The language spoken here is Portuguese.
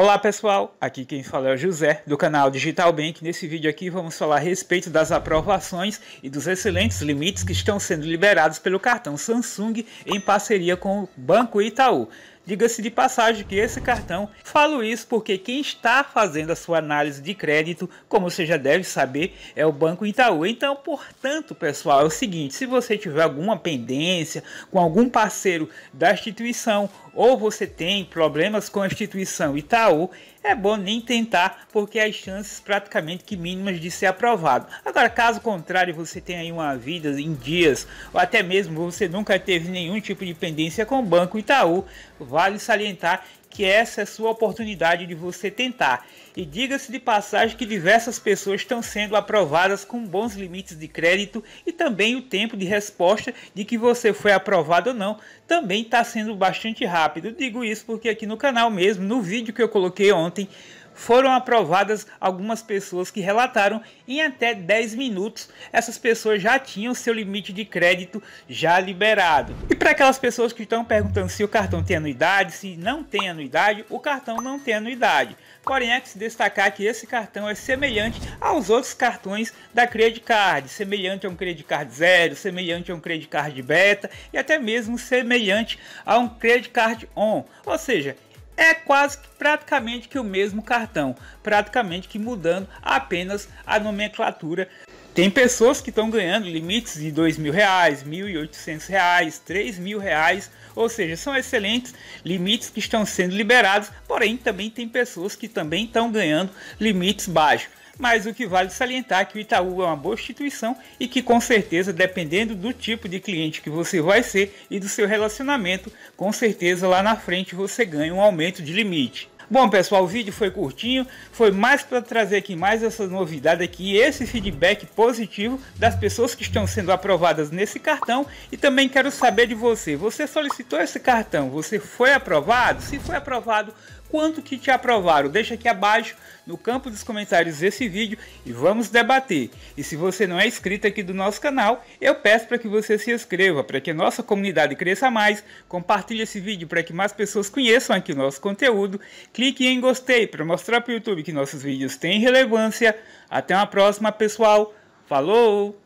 Olá pessoal, aqui quem fala é o José do canal Digital Bank. Nesse vídeo aqui vamos falar a respeito das aprovações e dos excelentes limites que estão sendo liberados pelo cartão Samsung em parceria com o Banco Itaú. Diga-se de passagem que esse cartão, falo isso porque quem está fazendo a sua análise de crédito, como você já deve saber, é o Banco Itaú. Então, portanto, pessoal, é o seguinte: se você tiver alguma pendência com algum parceiro da instituição ou você tem problemas com a instituição Itaú, é bom nem tentar, porque as chances praticamente que mínimas de ser aprovado. Agora, caso contrário, você tem aí uma vida em dias, ou até mesmo você nunca teve nenhum tipo de pendência com o Banco Itaú, vale salientar que essa é sua oportunidade de você tentar. E diga-se de passagem que diversas pessoas estão sendo aprovadas com bons limites de crédito e também o tempo de resposta de que você foi aprovado ou não também está sendo bastante rápido. Digo isso porque aqui no canal mesmo, no vídeo que eu coloquei ontem, foram aprovadas algumas pessoas que relataram em até 10 minutos essas pessoas já tinham seu limite de crédito já liberado. E para aquelas pessoas que estão perguntando se o cartão tem anuidade, se não tem anuidade, o cartão não tem anuidade. Porém, é que se destacar que esse cartão é semelhante aos outros cartões da Credit Card, semelhante a um Credit Card Zero, semelhante a um Credit Card Beta e até mesmo semelhante a um Credit Card On. Ou seja, é quase que praticamente que o mesmo cartão, praticamente que mudando apenas a nomenclatura tem pessoas que estão ganhando limites de dois mil reais, mil e oitocentos reais, três mil reais, ou seja, são excelentes limites que estão sendo liberados. Porém, também tem pessoas que também estão ganhando limites baixos. Mas o que vale salientar é que o Itaú é uma boa instituição e que com certeza, dependendo do tipo de cliente que você vai ser e do seu relacionamento, com certeza lá na frente você ganha um aumento de limite. Bom, pessoal, o vídeo foi curtinho, foi mais para trazer aqui mais essa novidade aqui, esse feedback positivo das pessoas que estão sendo aprovadas nesse cartão e também quero saber de você. Você solicitou esse cartão? Você foi aprovado? Se foi aprovado, quanto que te aprovaram. Deixa aqui abaixo no campo dos comentários esse vídeo e vamos debater. E se você não é inscrito aqui do nosso canal, eu peço para que você se inscreva, para que a nossa comunidade cresça mais, compartilhe esse vídeo para que mais pessoas conheçam aqui o nosso conteúdo, clique em gostei para mostrar para o YouTube que nossos vídeos têm relevância. Até uma próxima, pessoal. Falou!